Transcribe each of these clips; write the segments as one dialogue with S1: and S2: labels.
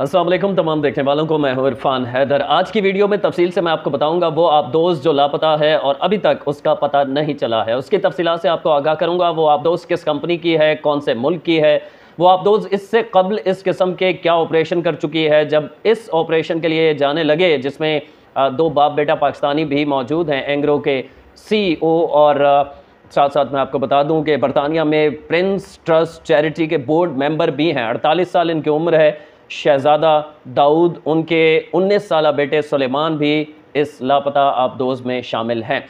S1: असलम तमाम देखने वालों को मैं हूँ इरफान हैदर आज की वीडियो में तफसील से मैं आपको बताऊंगा वो आप दोस्त जो लापता है और अभी तक उसका पता नहीं चला है उसकी तफसी से आपको आगाह करूंगा वो आप दोस्त किस कंपनी की है कौन से मुल्क की है वो आप दोस्त इससे कबल इस किस्म के क्या ऑपरेशन कर चुकी है जब इस ऑपरेशन के लिए जाने लगे जिसमें दो बाप बेटा पाकिस्तानी भी मौजूद हैं एंग्रो के सी e और साथ साथ मैं आपको बता दूँ कि बरतानिया में प्रिंस ट्रस्ट चैरिटी के बोर्ड मेम्बर भी हैं अड़तालीस साल इनकी उम्र है शहज़ादा दाऊद उनके 19 साल बेटे सुलेमान भी इस लापता आबदोज़ में शामिल हैं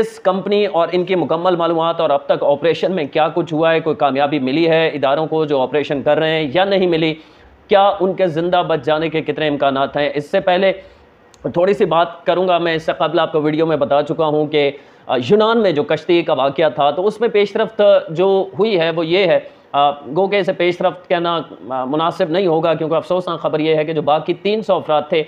S1: इस कंपनी और इनकी मुकम्मल मालूम और अब तक ऑपरेशन में क्या कुछ हुआ है कोई कामयाबी मिली है इदारों को जो ऑपरेशन कर रहे हैं या नहीं मिली क्या उनके ज़िंदा बच जाने के कितने इम्कान हैं इससे पहले थोड़ी सी बात करूँगा मैं इससे कबल आपको वीडियो में बता चुका हूँ कि यूनान में जो कश्ती का वाक़ था तो उसमें पेशरफ जो हुई है वो ये है गो के इसे पेश रफ्त कहना मुनासिब नहीं होगा क्योंकि अफसोसना ख़बर यह है कि जो बाकी तीन सौ अफराद थे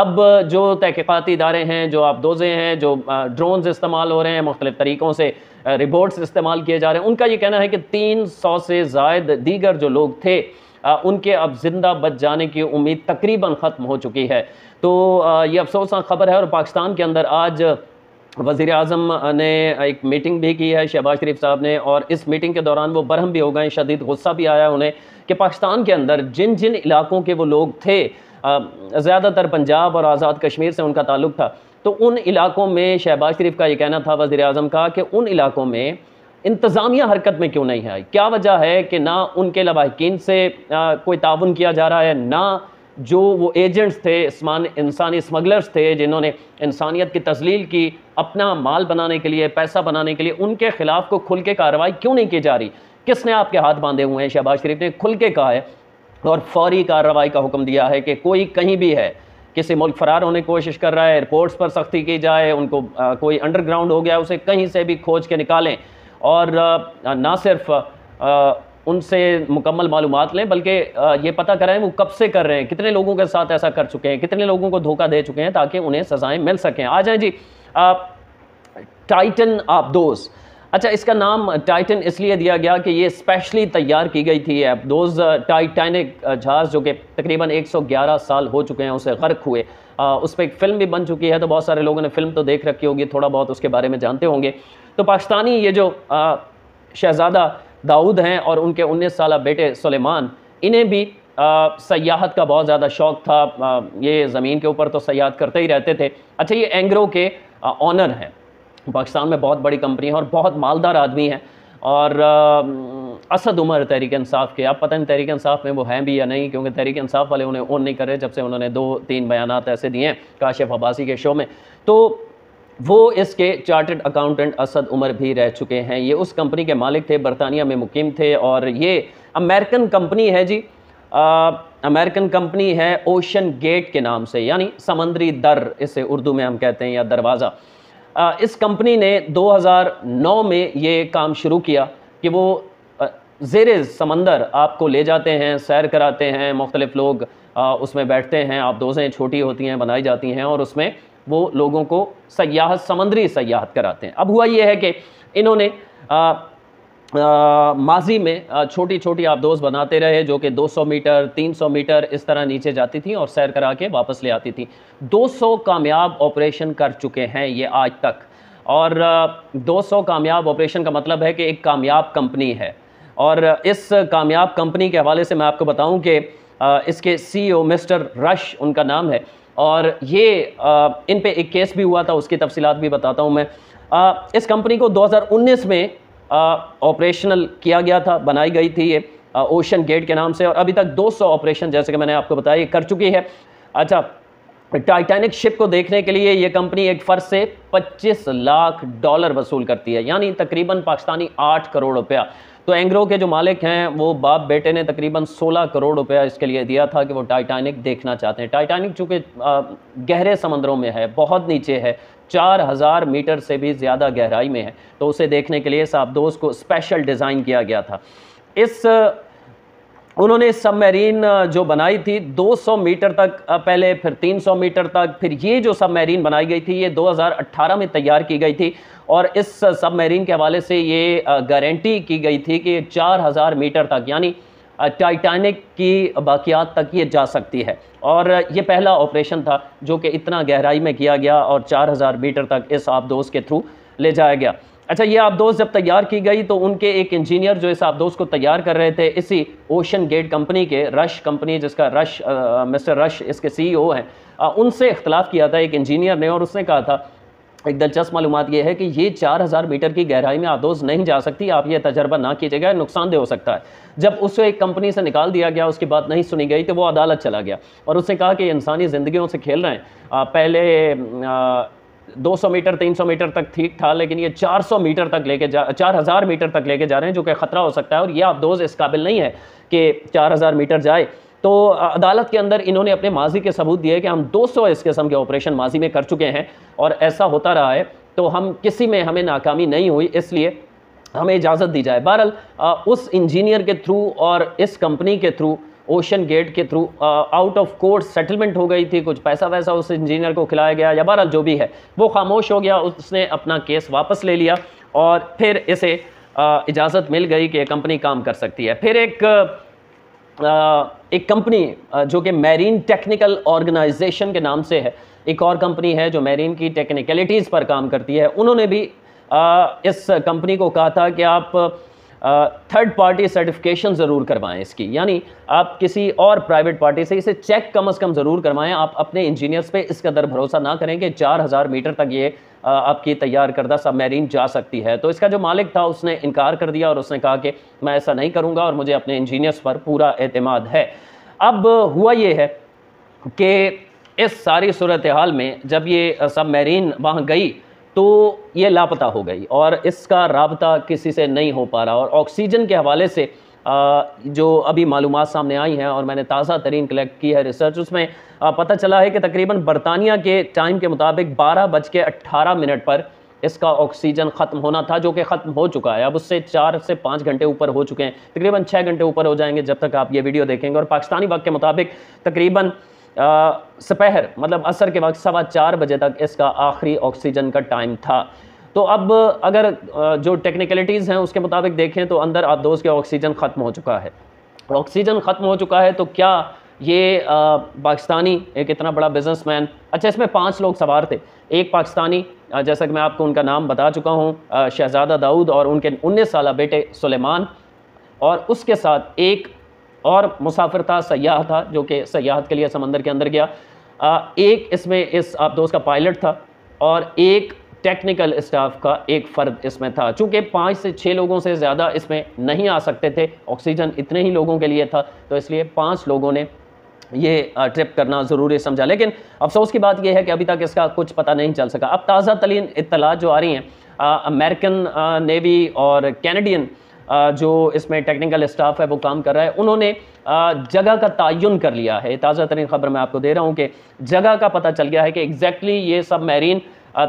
S1: अब जो तहकीकती इदारे हैं जो दोजे हैं जो ड्रोन्स इस्तेमाल हो रहे हैं मुख्तलिफ़ तरीक़ों से रिबोट्स इस्तेमाल किए जा रहे हैं उनका ये कहना है कि तीन सौ से जायद दीगर जो लोग थे उनके अब ज़िंदा बच जाने की उम्मीद तकरीबन ख़त्म हो चुकी है तो ये अफसोसना ख़बर है और पाकिस्तान के अंदर आज वजीर अजम ने एक मीटिंग भी की है शहबाज शरीफ साहब ने और इस मीटिंग के दौरान वो बरहम भी हो गए शदीद गुस्सा भी आया उन्हें कि पाकिस्तान के अंदर जिन जिन इलाकों के वो लोग थे ज़्यादातर पंजाब और आज़ाद कश्मीर से उनका ताल्लुक था तो उन इलाकों में शहबाज शरीफ का ये कहना था वज़ी अजम का कि उन इलाकों में इंतज़ामिया हरकत में क्यों नहीं है क्या वजह है कि ना उनके लवाकिन से कोई ताउन किया जा रहा है ना जो वो एजेंट्स थे इसमान इंसानी स्मगलर्स थे जिन्होंने इंसानियत की तस्लील की अपना माल बनाने के लिए पैसा बनाने के लिए उनके ख़िलाफ़ को खुल के कार्रवाई क्यों नहीं की जा रही किसने आपके हाथ बांधे हुए हैं शहबाज शरीफ ने खुल के कहा है और फौरी कार्रवाई का हुक्म दिया है कि कोई कहीं भी है किसी मुल्क फरार होने की कोशिश कर रहा है एयरपोर्ट्स पर सख्ती की जाए उनको आ, कोई अंडरग्राउंड हो गया उसे कहीं से भी खोज के निकालें और आ, ना सिर्फ आ, उनसे मुकम्मल मालूम लें बल्कि ये पता करें वो कब से कर रहे हैं कितने लोगों के साथ ऐसा कर चुके हैं कितने लोगों को धोखा दे चुके हैं ताकि उन्हें सज़ाएँ मिल सकें आ जाए जी आ, टाइटन आप दोस्त अच्छा इसका नाम टाइटन इसलिए दिया गया कि ये स्पेशली तैयार की गई थी ऐप दोज टाइटैनिक जहाज़ जो कि तकरीबन 111 साल हो चुके हैं उसे गर्क हुए आ, उस पर एक फ़िल्म भी बन चुकी है तो बहुत सारे लोगों ने फ़िल्म तो देख रखी होगी थोड़ा बहुत उसके बारे में जानते होंगे तो पाकिस्तानी ये जो शहज़ादा दाऊद हैं और उनके उन्नीस साल बेटे सलेमान इन्हें भी सयाहत का बहुत ज़्यादा शौक़ था आ, ये ज़मीन के ऊपर तो सयाहत करते ही रहते थे अच्छा ये एंग्रो के ऑनर हैं पाकिस्तान में बहुत बड़ी कंपनी है और बहुत मालदार आदमी हैं और आ, असद उमर तहरीक इंसाफ के आप पता नहीं तहरीक इंसाफ में वो हैं भी या नहीं क्योंकि तहरीक इंसाफ वाले उन्हें ओन नहीं कर रहे जब से उन्होंने दो तीन बयान ऐसे दिए हैं काशिफ अब्बासी के शो में तो वो इसके चार्टर्ड अकाउंटेंट असद उमर भी रह चुके हैं ये उस कंपनी के मालिक थे बरतानिया में मुकीम थे और ये अमेरिकन कंपनी है जी अमेरिकन कंपनी है ओशन गेट के नाम से यानी समंदरी दर इसे उर्दू में हम कहते हैं या दरवाज़ा इस कंपनी ने 2009 में ये काम शुरू किया कि वो जेर समंदर आपको ले जाते हैं सैर कराते हैं मुख्तलिफ लोग आ, उसमें बैठते हैं आप दोज़ें छोटी होती हैं बनाई जाती हैं और उसमें वो लोगों को सयाहत समंदरी सयाहत कराते हैं अब हुआ ये है कि इन्होंने माजी में छोटी छोटी आप दोस्त बनाते रहे जो कि 200 मीटर 300 मीटर इस तरह नीचे जाती थी और सैर करा के वापस ले आती थी 200 कामयाब ऑपरेशन कर चुके हैं ये आज तक और 200 कामयाब ऑपरेशन का मतलब है कि एक कामयाब कंपनी है और इस कामयाब कंपनी के हवाले से मैं आपको बताऊं कि इसके सीईओ e मिस्टर रश उनका नाम है और ये आ, इन पे एक केस भी हुआ था उसकी तफसीत भी बताता हूँ मैं आ, इस कंपनी को 2019 में ऑपरेशनल किया गया था बनाई गई थी ये ओशन गेट के नाम से और अभी तक 200 ऑपरेशन जैसे कि मैंने आपको बताया ये कर चुकी है अच्छा टाइटैनिक शिप को देखने के लिए ये कंपनी एक फर्ज से 25 लाख डॉलर वसूल करती है यानी तकरीबन पाकिस्तानी 8 करोड़ रुपया तो एंग्रो के जो मालिक हैं वो बाप बेटे ने तकरीबन 16 करोड़ रुपया इसके लिए दिया था कि वो टाइटैनिक देखना चाहते हैं टाइटैनिक चूँकि गहरे समंदरों में है बहुत नीचे है 4000 मीटर से भी ज़्यादा गहराई में है तो उसे देखने के लिए साहब दोस्त को स्पेशल डिज़ाइन किया गया था इस उन्होंने सबमरीन जो बनाई थी 200 मीटर तक पहले फिर 300 मीटर तक फिर ये जो सबमरीन बनाई गई थी ये 2018 में तैयार की गई थी और इस सबमरीन के हवाले से ये गारंटी की गई थी कि 4000 मीटर तक यानी टाइटैनिक की बाकियात तक ये जा सकती है और ये पहला ऑपरेशन था जो कि इतना गहराई में किया गया और चार मीटर तक इस आबदोज के थ्रू ले जाया गया अच्छा ये आबदोज जब तैयार की गई तो उनके एक इंजीनियर जो इस आबदोज को तैयार कर रहे थे इसी ओशन गेट कंपनी के रश कंपनी जिसका रश मिस्टर रश इसके सीईओ e हैं उनसे इख्तलाफ किया था एक इंजीनियर ने और उसने कहा था एक दिलचस्प मालूम ये है कि ये 4000 मीटर की गहराई में आदोज नहीं जा सकती आप ये तजर्बा ना कीजिएगा नुकसानदेह हो सकता है जब उसको एक कंपनी से निकाल दिया गया उसकी बात नहीं सुनी गई तो वो अदालत चला गया और उसने कहा कि इंसानी ज़िंदगियों से खेल रहे हैं पहले 200 मीटर 300 मीटर तक ठीक था लेकिन ये 400 मीटर तक लेके जा 4000 मीटर तक लेके जा रहे हैं जो कि ख़तरा हो सकता है और ये अफदोज़ इस काबिल नहीं है कि 4000 मीटर जाए तो अदालत के अंदर इन्होंने अपने माजी के सबूत दिए कि हम 200 इस किस्म के ऑपरेशन माजी में कर चुके हैं और ऐसा होता रहा है तो हम किसी में हमें नाकामी नहीं हुई इसलिए हमें इजाज़त दी जाए बहरहाल उस इंजीनियर के थ्रू और इस कंपनी के थ्रू ओशन गेट के through out of court settlement हो गई थी कुछ पैसा वैसा उस इंजीनियर को खिलाया गया या बहरहाल जो भी है वो खामोश हो गया उसने अपना केस वापस ले लिया और फिर इसे इजाज़त मिल गई कि कंपनी काम कर सकती है फिर एक आ, एक कंपनी जो कि मैरीन टेक्निकल ऑर्गेनाइजेशन के नाम से है एक और कंपनी है जो मैरीन की टेक्निकलिटीज़ पर काम करती है उन्होंने भी आ, इस कंपनी को कहा था कि आप थर्ड पार्टी सर्टिफिकेशन ज़रूर करवाएं इसकी यानी आप किसी और प्राइवेट पार्टी से इसे चेक कम अज़ कम ज़रूर करवाएं आप अपने इंजीनियर्स पे इस कदर भरोसा ना करें कि 4000 मीटर तक ये आपकी तैयार करदा मेरीन जा सकती है तो इसका जो मालिक था उसने इनकार कर दिया और उसने कहा कि मैं ऐसा नहीं करूँगा और मुझे अपने इंजीनियर्स पर पूरा अतमाद है अब हुआ ये है कि इस सारी सूरत हाल में जब ये सब मेरीन वहाँ गई तो ये लापता हो गई और इसका रबता किसी से नहीं हो पा रहा और ऑक्सीजन के हवाले से जो अभी मालूम सामने आई हैं और मैंने ताज़ा तरीन कलेक्ट की है रिसर्च उसमें पता चला है कि तकरीबन बरतानिया के टाइम के मुताबिक बारह बज के अट्ठारह मिनट पर इसका ऑक्सीजन ख़त्म होना था जो कि ख़त्म हो चुका है अब उससे चार से पाँच घंटे ऊपर हो चुके हैं तकरीबन छः घंटे ऊपर हो जाएंगे जब तक आप ये वीडियो देखेंगे और पाकिस्तानी वक्त के मुताबिक तकरीबन सपहर मतलब असर के वक्त सवा चार बजे तक इसका आखिरी ऑक्सीजन का टाइम था तो अब अगर जो टेक्निकलिटीज़ हैं उसके मुताबिक देखें तो अंदर आप दोस्त के ऑक्सीजन ख़त्म हो चुका है ऑक्सीजन ख़त्म हो चुका है तो क्या ये पाकिस्तानी एक इतना बड़ा बिजनेसमैन अच्छा इसमें पांच लोग सवार थे एक पाकिस्तानी जैसा कि मैं आपको उनका नाम बता चुका हूँ शहजादा दाऊद और उनके उन्नीस साल बेटे सुलेमान और उसके साथ एक और मुसाफिर था सयाह था जो कि सयाहत के लिए समंदर के अंदर गया आ, एक इसमें इस आप दोस्त का पायलट था और एक टेक्निकल स्टाफ का एक फ़र्द इसमें था चूँकि पाँच से छः लोगों से ज़्यादा इसमें नहीं आ सकते थे ऑक्सीजन इतने ही लोगों के लिए था तो इसलिए पाँच लोगों ने ये ट्रिप करना ज़रूरी समझा लेकिन अफसोस की बात यह है कि अभी तक इसका कुछ पता नहीं चल सका अब ताज़ा तरीन इतलात जो आ रही हैं अमेरिकन नेवी और कैनेडियन जो इसमें टेक्निकल स्टाफ है वो काम कर रहा है उन्होंने जगह का तयन कर लिया है ताज़ा तरीन खबर मैं आपको दे रहा हूँ कि जगह का पता चल गया है कि एग्जैक्टली ये सब मैरीन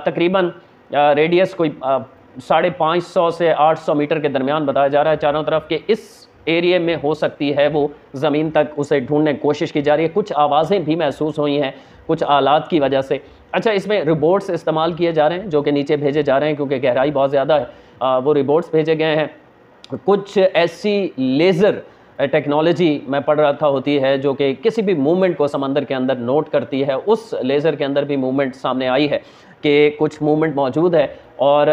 S1: तकरीबन रेडियस कोई साढ़े पाँच सौ से आठ सौ मीटर के दरमियान बताया जा रहा है चारों तरफ के इस एरिए में हो सकती है वो ज़मीन तक उसे ढूंढने की कोशिश की जा रही है कुछ आवाज़ें भी महसूस हुई हैं कुछ आलात की वजह से अच्छा इसमें रिबोट्स इस्तेमाल किए जा रहे हैं जो कि नीचे भेजे जा रहे हैं क्योंकि गहराई बहुत ज़्यादा है आ, वो रिबोट्स भेजे गए हैं कुछ ऐसी लेज़र टेक्नोलॉजी मैं पढ़ रहा था होती है जो कि किसी भी मूवमेंट को समंदर के अंदर नोट करती है उस लेज़र के अंदर भी मूवमेंट सामने आई है कि कुछ मूवमेंट मौजूद है और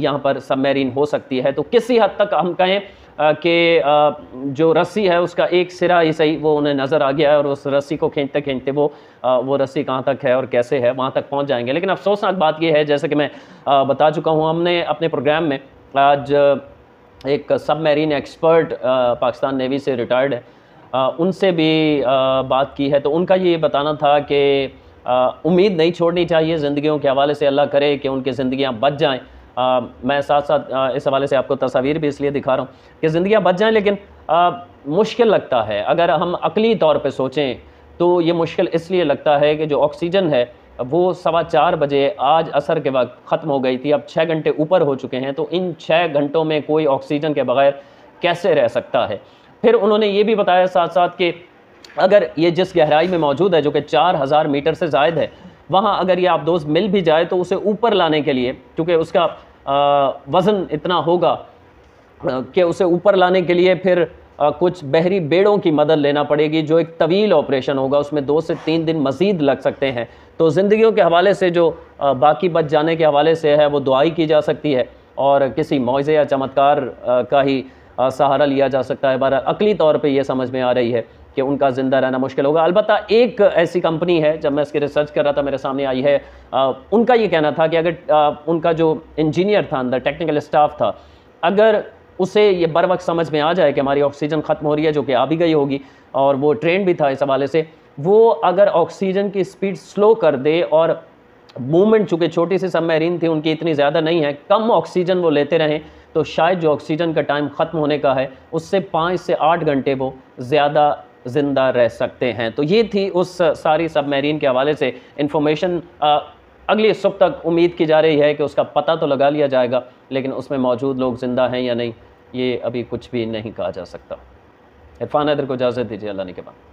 S1: यहाँ पर सबमेरीन हो सकती है तो किसी हद तक हम कहें कि जो रस्सी है उसका एक सिरा ही सही वो उन्हें नज़र आ गया है और उस रस्सी को खींचते खींचते वो वो रस्सी कहाँ तक है और कैसे है वहाँ तक पहुँच जाएंगे लेकिन अफसोसनाक बात यह है जैसे कि मैं बता चुका हूँ हमने अपने प्रोग्राम में आज एक सब मेरीन एक्सपर्ट पाकिस्तान नेवी से रिटायर्ड है uh, उनसे भी uh, बात की है तो उनका ये बताना था कि uh, उम्मीद नहीं छोड़नी चाहिए ज़िंदगियों के हवाले से अल्लाह करे कि उनकी ज़िंदियाँ बच जाएँ मैं साथ साथ इस हवाले से आपको तस्वीर भी इसलिए दिखा रहा हूँ कि ज़िंदियाँ बच जाएँ लेकिन आ, मुश्किल लगता है अगर हम अकली तौर पर सोचें तो ये मुश्किल इसलिए लगता है कि जो ऑक्सीजन है वो सवा चार बजे आज असर के वक्त ख़त्म हो गई थी अब छः घंटे ऊपर हो चुके हैं तो इन छः घंटों में कोई ऑक्सीजन के बगैर कैसे रह सकता है फिर उन्होंने ये भी बताया साथ साथ कि अगर ये जिस गहराई में मौजूद है जो कि चार हज़ार मीटर से जायद है वहाँ अगर ये आप दोस्त मिल भी जाए तो उसे ऊपर लाने के लिए क्योंकि उसका वज़न इतना होगा कि उसे ऊपर लाने के लिए फिर कुछ बहरी बेड़ों की मदद लेना पड़ेगी जो एक तवील ऑपरेशन होगा उसमें दो से तीन दिन मज़ीद लग सकते हैं तो ज़िंदगियों के हवाले से जो बाकी बच जाने के हवाले से है वो दुआई की जा सकती है और किसी मुआवजे या चमत्कार का ही सहारा लिया जा सकता है बारह अकली तौर पर यह समझ में आ रही है कि उनका ज़िंदा रहना मुश्किल होगा अलबत् एक ऐसी कंपनी है जब मैं इसकी रिसर्च कर रहा था मेरे सामने आई है आ, उनका ये कहना था कि अगर आ, उनका जो इंजीनियर था अंदर टेक्निकल स्टाफ था अगर उससे ये बर वक्त समझ में आ जाए कि हमारी ऑक्सीजन ख़त्म हो रही है जो कि आ भी गई होगी और वो ट्रेंड भी था इस हवाले से वो अगर ऑक्सीजन की स्पीड स्लो कर दे और मूवमेंट चूँकि छोटी सी सबमरीन थी उनकी इतनी ज़्यादा नहीं है कम ऑक्सीजन वो लेते रहें तो शायद जो ऑक्सीजन का टाइम ख़त्म होने का है उससे पाँच से आठ घंटे वो ज़्यादा ज़िंदा रह सकते हैं तो ये थी उस सारी सब के हवाले से इंफॉर्मेशन अगले सुबह तक उम्मीद की जा रही है कि उसका पता तो लगा लिया जाएगा लेकिन उसमें मौजूद लोग ज़िंदा हैं या नहीं ये अभी कुछ भी नहीं कहा जा सकता इरफान हैदर को इजाज़त दीजिए अल्लाह ने के बाद